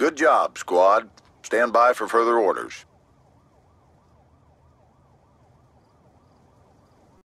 Good job, squad. Stand by for further orders.